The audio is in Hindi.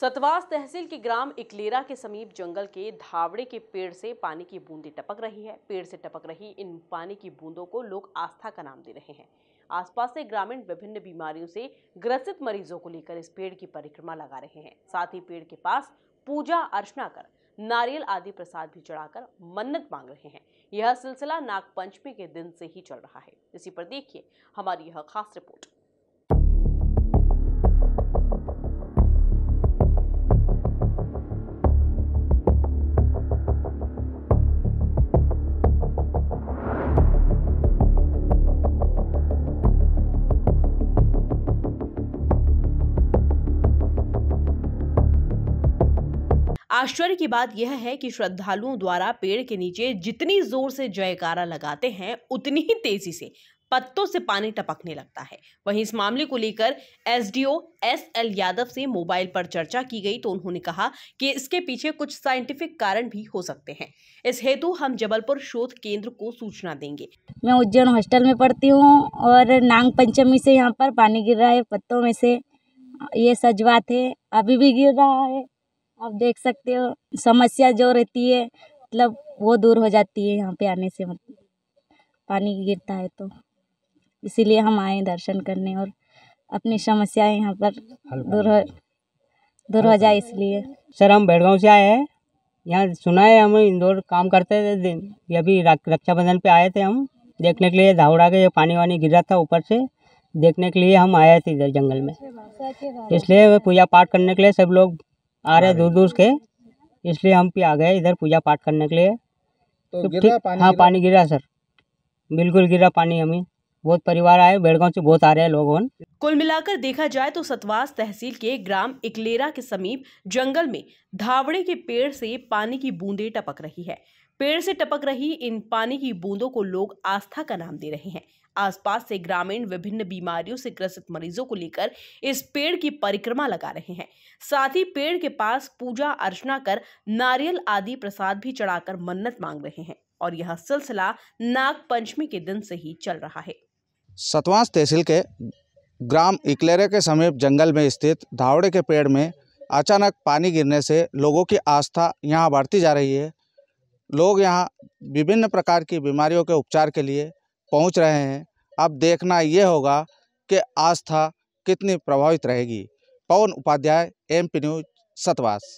सतवास तहसील के ग्राम इकलेरा के समीप जंगल के धावड़े के पेड़ से पानी की बूंदी टपक रही है पेड़ से टपक रही इन पानी की बूंदों को लोग आस्था का नाम दे रहे हैं आसपास से ग्रामीण विभिन्न बीमारियों से ग्रसित मरीजों को लेकर इस पेड़ की परिक्रमा लगा रहे हैं साथ ही पेड़ के पास पूजा अर्चना कर नारियल आदि प्रसाद भी चढ़ाकर मन्नत मांग रहे हैं यह सिलसिला नागपंचमी के दिन से ही चल रहा है इसी पर देखिए हमारी यह खास रिपोर्ट आश्चर्य की बात यह है कि श्रद्धालुओं द्वारा पेड़ के नीचे जितनी जोर से जयकारा लगाते हैं उतनी ही तेजी से पत्तों से पानी टपकने लगता है वहीं इस मामले को लेकर एसडीओ एस एल यादव से मोबाइल पर चर्चा की गई तो उन्होंने कहा कि इसके पीछे कुछ साइंटिफिक कारण भी हो सकते हैं इस हेतु हम जबलपुर शोध केंद्र को सूचना देंगे मैं उज्जैन हॉस्टल में पढ़ती हूँ और नांग पंचमी से यहाँ पर पानी गिर रहा है पत्तों में से ये सजवा है अभी भी गिर रहा है आप देख सकते हो समस्या जो रहती है मतलब वो दूर हो जाती है यहाँ पे आने से मतलब पानी गिरता है तो इसीलिए हम आए दर्शन करने और अपनी समस्याएं यहाँ पर दूर हो दूर हो जाए इसलिए सर हम बेड़गांव से आए हैं यहाँ सुना है हम इंदौर काम करते थे अभी रक्षाबंधन पे आए थे हम देखने के लिए धावड़ा के पानी वानी गिर रहा था ऊपर से देखने के लिए हम आए थे इधर जंगल में अच्छा इसलिए पूजा पाठ करने के लिए सब लोग आ रहे दूर दूर के इसलिए हम भी आ गए इधर पूजा पाठ करने के लिए तो, तो गिरा पानी हाँ पानी गिरा सर बिल्कुल गिरा पानी हमें बहुत परिवार आए बेड़गांव से बहुत आ रहे हैं लोग कुल मिलाकर देखा जाए तो सतवास तहसील के ग्राम इकलेरा के समीप जंगल में धावड़े के पेड़ से पानी की बूंदे टपक रही है पेड़ से टपक रही इन पानी की बूंदों को लोग आस्था का नाम दे रहे हैं आसपास से ग्रामीण विभिन्न बीमारियों से ग्रसित मरीजों को लेकर इस पेड़ की परिक्रमा लगा रहे हैं साथ ही पेड़ के पास पूजा अर्चना कर नारियल आदि प्रसाद भी चढ़ाकर मन्नत मांग रहे हैं और यह सिलसिला नाग पंचमी के दिन से ही चल रहा है सतवास तहसील के ग्राम इकलेरे के समीप जंगल में स्थित धावड़े के पेड़ में अचानक पानी गिरने से लोगों की आस्था यहाँ बढ़ती जा रही है लोग यहाँ विभिन्न प्रकार की बीमारियों के उपचार के लिए पहुंच रहे हैं अब देखना ये होगा कि आस्था कितनी प्रभावित रहेगी Pawan Upadhyay M P news Satwas